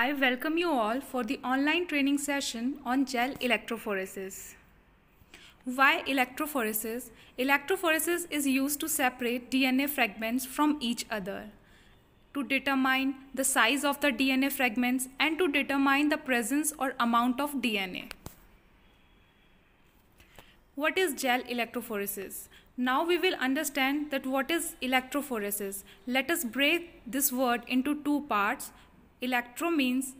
I welcome you all for the online training session on gel electrophoresis. Why electrophoresis? Electrophoresis is used to separate DNA fragments from each other, to determine the size of the DNA fragments and to determine the presence or amount of DNA. What is gel electrophoresis? Now we will understand that what is electrophoresis. Let us break this word into two parts Electro means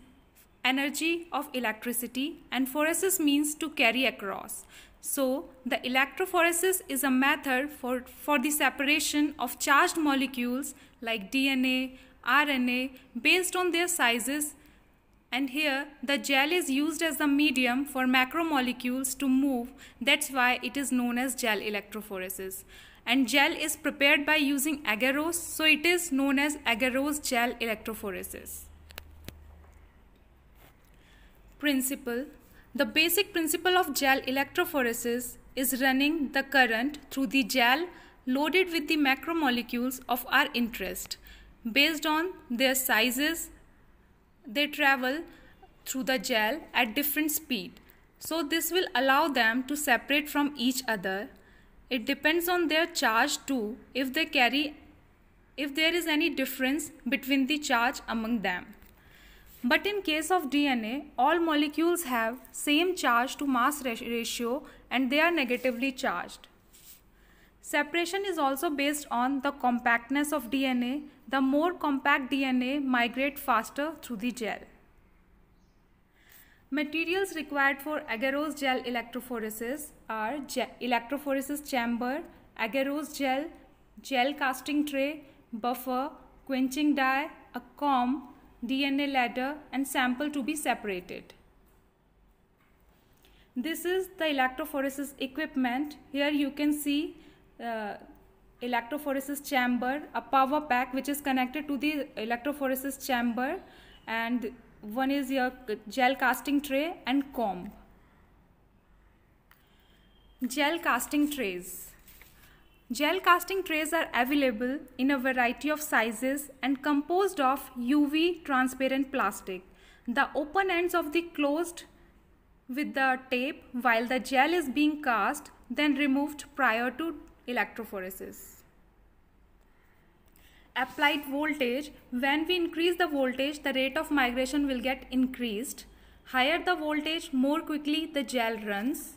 energy of electricity and phoresis means to carry across. So, the electrophoresis is a method for, for the separation of charged molecules like DNA, RNA based on their sizes and here the gel is used as the medium for macromolecules to move that's why it is known as gel electrophoresis and gel is prepared by using agarose so it is known as agarose gel electrophoresis Principle The basic principle of gel electrophoresis is running the current through the gel loaded with the macromolecules of our interest. Based on their sizes, they travel through the gel at different speed. So this will allow them to separate from each other. It depends on their charge too if they carry if there is any difference between the charge among them. But in case of DNA, all molecules have same charge to mass ratio and they are negatively charged. Separation is also based on the compactness of DNA. The more compact DNA migrate faster through the gel. Materials required for agarose gel electrophoresis are electrophoresis chamber, agarose gel, gel casting tray, buffer, quenching dye, a comb, DNA ladder and sample to be separated. This is the electrophoresis equipment. Here you can see uh, electrophoresis chamber, a power pack which is connected to the electrophoresis chamber and one is your gel casting tray and comb. Gel casting trays. Gel casting trays are available in a variety of sizes and composed of UV transparent plastic. The open ends of the closed with the tape while the gel is being cast then removed prior to electrophoresis. Applied voltage, when we increase the voltage the rate of migration will get increased. Higher the voltage more quickly the gel runs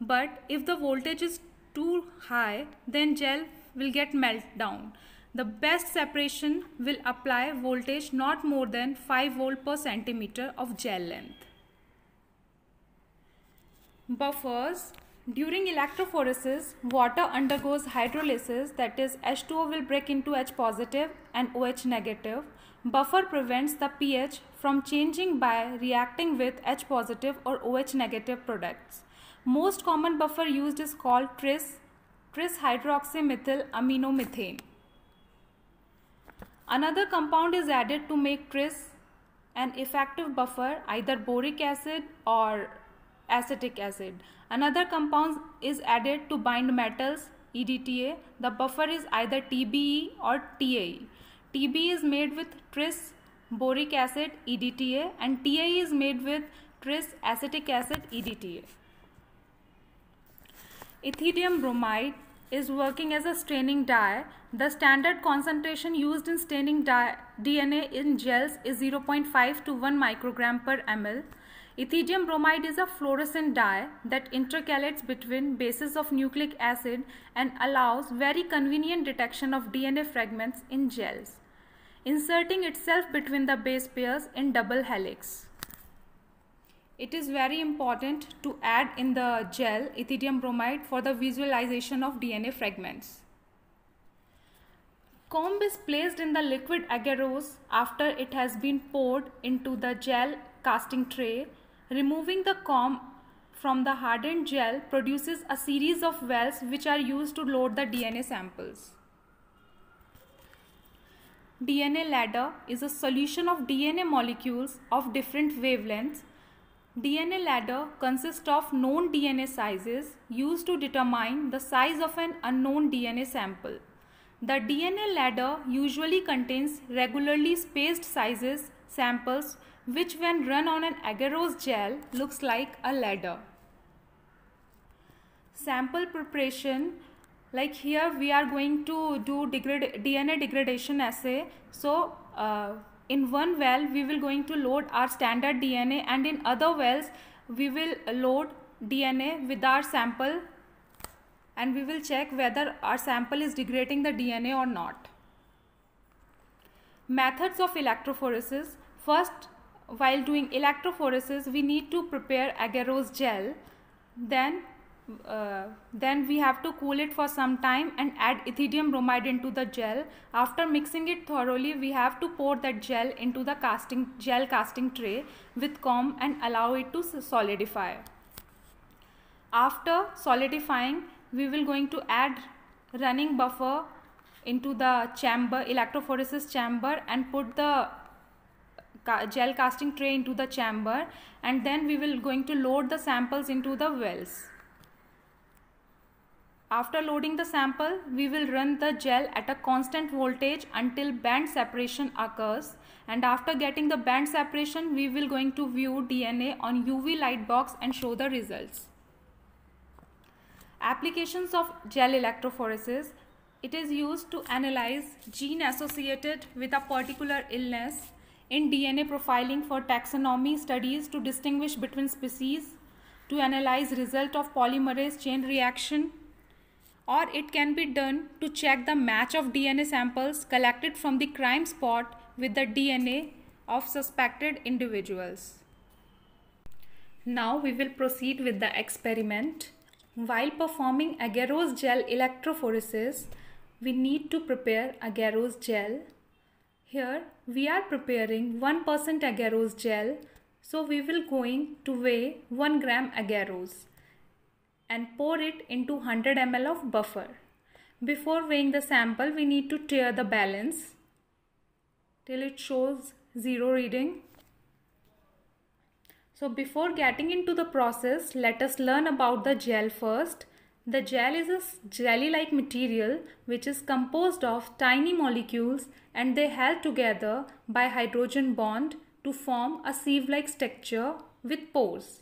but if the voltage is too high, then gel will get melt down. The best separation will apply voltage not more than 5 volt per centimeter of gel length. Buffers during electrophoresis, water undergoes hydrolysis that is H2O will break into H positive and OH negative. Buffer prevents the pH from changing by reacting with H positive or OH negative products. Most common buffer used is called tris, tris hydroxymethyl aminomethane. Another compound is added to make tris an effective buffer either boric acid or acetic acid. Another compound is added to bind metals EDTA. The buffer is either TBE or TAE. TBE is made with tris boric acid EDTA and TAE is made with tris acetic acid EDTA. Ethidium bromide is working as a staining dye. The standard concentration used in staining DNA in gels is 0.5 to 1 microgram per ml. Ethidium bromide is a fluorescent dye that intercalates between bases of nucleic acid and allows very convenient detection of DNA fragments in gels, inserting itself between the base pairs in double helix. It is very important to add in the gel ethidium bromide for the visualization of DNA fragments. Comb is placed in the liquid agarose after it has been poured into the gel casting tray. Removing the comb from the hardened gel produces a series of wells which are used to load the DNA samples. DNA ladder is a solution of DNA molecules of different wavelengths DNA ladder consists of known DNA sizes used to determine the size of an unknown DNA sample. The DNA ladder usually contains regularly spaced sizes samples which when run on an agarose gel looks like a ladder. Sample preparation like here we are going to do DNA degradation assay. So uh, in one well we will going to load our standard DNA and in other wells we will load DNA with our sample and we will check whether our sample is degrading the DNA or not. Methods of electrophoresis. First, while doing electrophoresis, we need to prepare agarose gel. Then then we have to cool it for some time and add ethidium bromide into the gel after mixing it thoroughly we have to pour that gel into the casting gel casting tray with comb and allow it to solidify after solidifying we will going to add running buffer into the chamber electrophoresis chamber and put the gel casting tray into the chamber and then we will going to load the samples into the wells after loading the sample, we will run the gel at a constant voltage until band separation occurs and after getting the band separation, we will going to view DNA on UV light box and show the results. Applications of gel electrophoresis. It is used to analyze gene associated with a particular illness in DNA profiling for taxonomy studies to distinguish between species, to analyze result of polymerase chain reaction or it can be done to check the match of DNA samples collected from the crime spot with the DNA of suspected individuals. Now we will proceed with the experiment. While performing agarose gel electrophoresis, we need to prepare agarose gel. Here we are preparing 1% agarose gel, so we will going to weigh 1 gram agarose and pour it into 100 ml of buffer. Before weighing the sample, we need to tear the balance till it shows zero reading. So before getting into the process, let us learn about the gel first. The gel is a jelly-like material which is composed of tiny molecules and they held together by hydrogen bond to form a sieve-like structure with pores.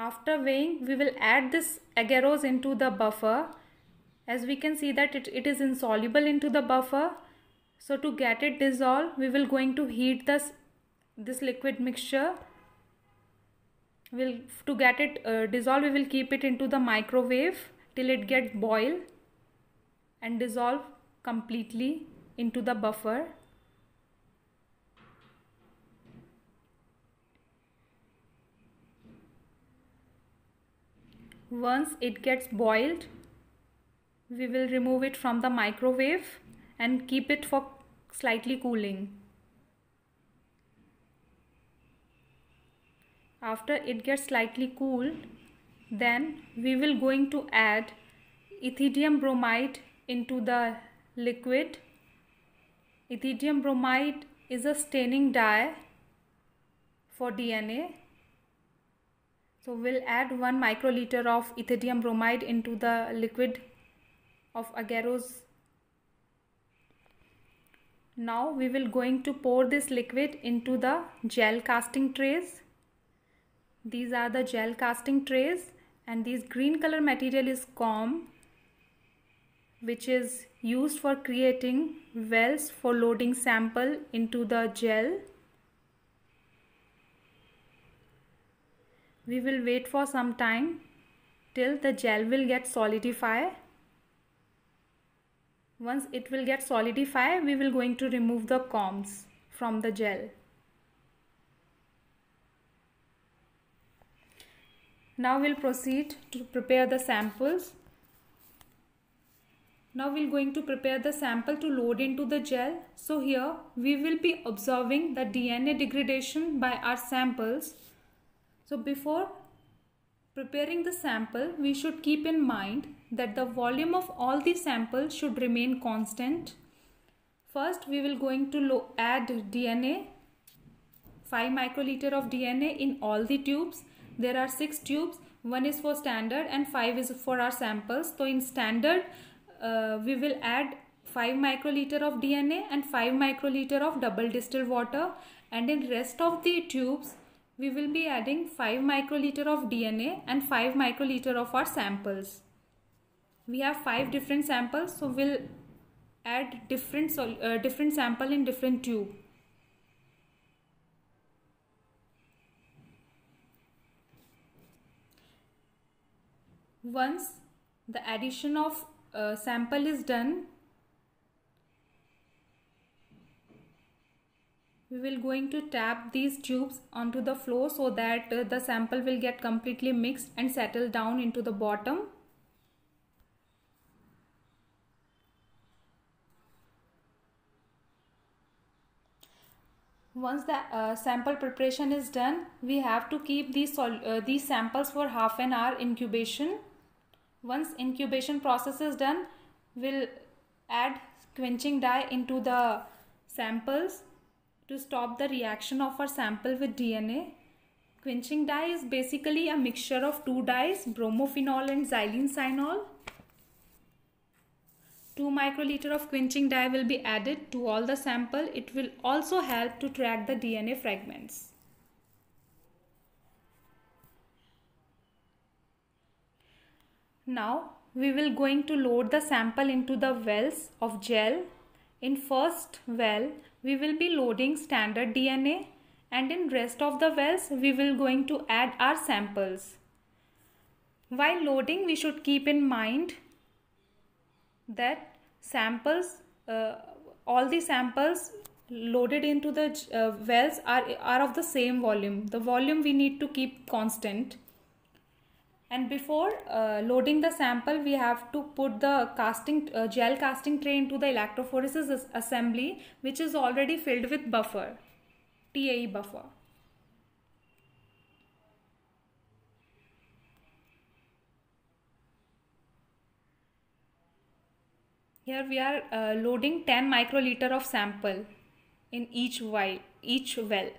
After weighing, we will add this agarose into the buffer. As we can see that it, it is insoluble into the buffer. So to get it dissolved, we will going to heat this, this liquid mixture. We'll, to get it uh, dissolved, we will keep it into the microwave till it get boil and dissolve completely into the buffer. Once it gets boiled, we will remove it from the microwave and keep it for slightly cooling. After it gets slightly cool, then we will going to add ethidium bromide into the liquid. Ethidium bromide is a staining dye for DNA so we'll add 1 microliter of ethidium bromide into the liquid of agarose. Now we will going to pour this liquid into the gel casting trays. These are the gel casting trays and this green color material is comb which is used for creating wells for loading sample into the gel. we will wait for some time till the gel will get solidify once it will get solidify we will going to remove the combs from the gel now we'll proceed to prepare the samples now we're going to prepare the sample to load into the gel so here we will be observing the DNA degradation by our samples so before preparing the sample, we should keep in mind that the volume of all the samples should remain constant. First, we will going to add DNA, 5 microliter of DNA in all the tubes. There are 6 tubes, one is for standard and 5 is for our samples. So in standard, uh, we will add 5 microliter of DNA and 5 microliter of double distilled water and in rest of the tubes we will be adding 5 microliter of DNA and 5 microliter of our samples. We have 5 different samples so we'll add different, uh, different sample in different tube. Once the addition of uh, sample is done, we will going to tap these tubes onto the floor so that uh, the sample will get completely mixed and settle down into the bottom once the uh, sample preparation is done we have to keep these uh, these samples for half an hour incubation once incubation process is done we'll add quenching dye into the samples to stop the reaction of our sample with DNA. Quenching dye is basically a mixture of two dyes, bromophenol and xylene cyanol. 2 microliter of quenching dye will be added to all the sample. It will also help to track the DNA fragments. Now we will going to load the sample into the wells of gel. In first well, we will be loading standard DNA and in rest of the wells we will going to add our samples. While loading we should keep in mind that samples, uh, all the samples loaded into the uh, wells are, are of the same volume. The volume we need to keep constant and before uh, loading the sample we have to put the casting uh, gel casting tray into the electrophoresis assembly which is already filled with buffer TAE buffer. Here we are uh, loading 10 microliter of sample in each, while, each well.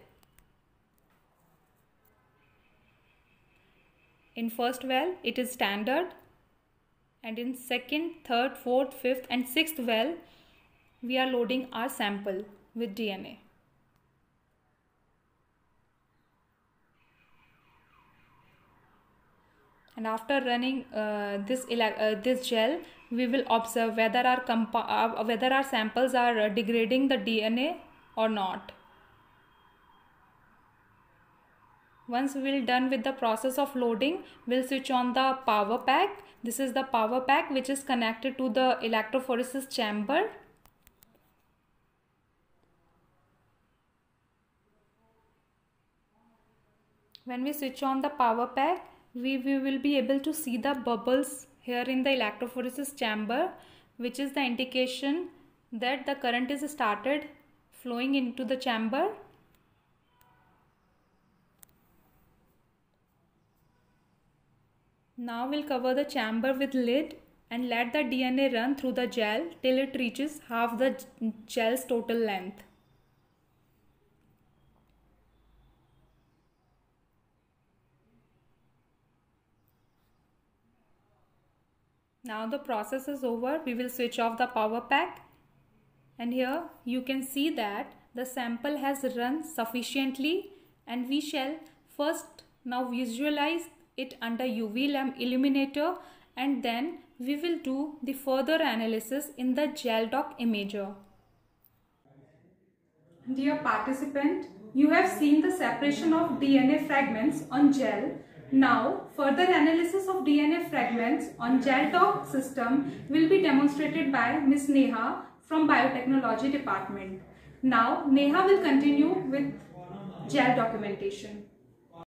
In first well, it is standard. And in second, third, fourth, fifth and sixth well, we are loading our sample with DNA. and after running uh, this uh, this gel we will observe whether our uh, whether our samples are uh, degrading the dna or not once we will done with the process of loading we'll switch on the power pack this is the power pack which is connected to the electrophoresis chamber when we switch on the power pack we, we will be able to see the bubbles here in the electrophoresis chamber which is the indication that the current is started flowing into the chamber Now we'll cover the chamber with lid and let the DNA run through the gel till it reaches half the gel's total length. Now the process is over. We will switch off the power pack and here you can see that the sample has run sufficiently and we shall first now visualize it under UV lamp illuminator and then we will do the further analysis in the Gel Doc imager. Dear participant, you have seen the separation of DNA fragments on gel. Now, further analysis of DNA fragments on Gel Doc system will be demonstrated by Ms. Neha from Biotechnology Department. Now, Neha will continue with gel documentation.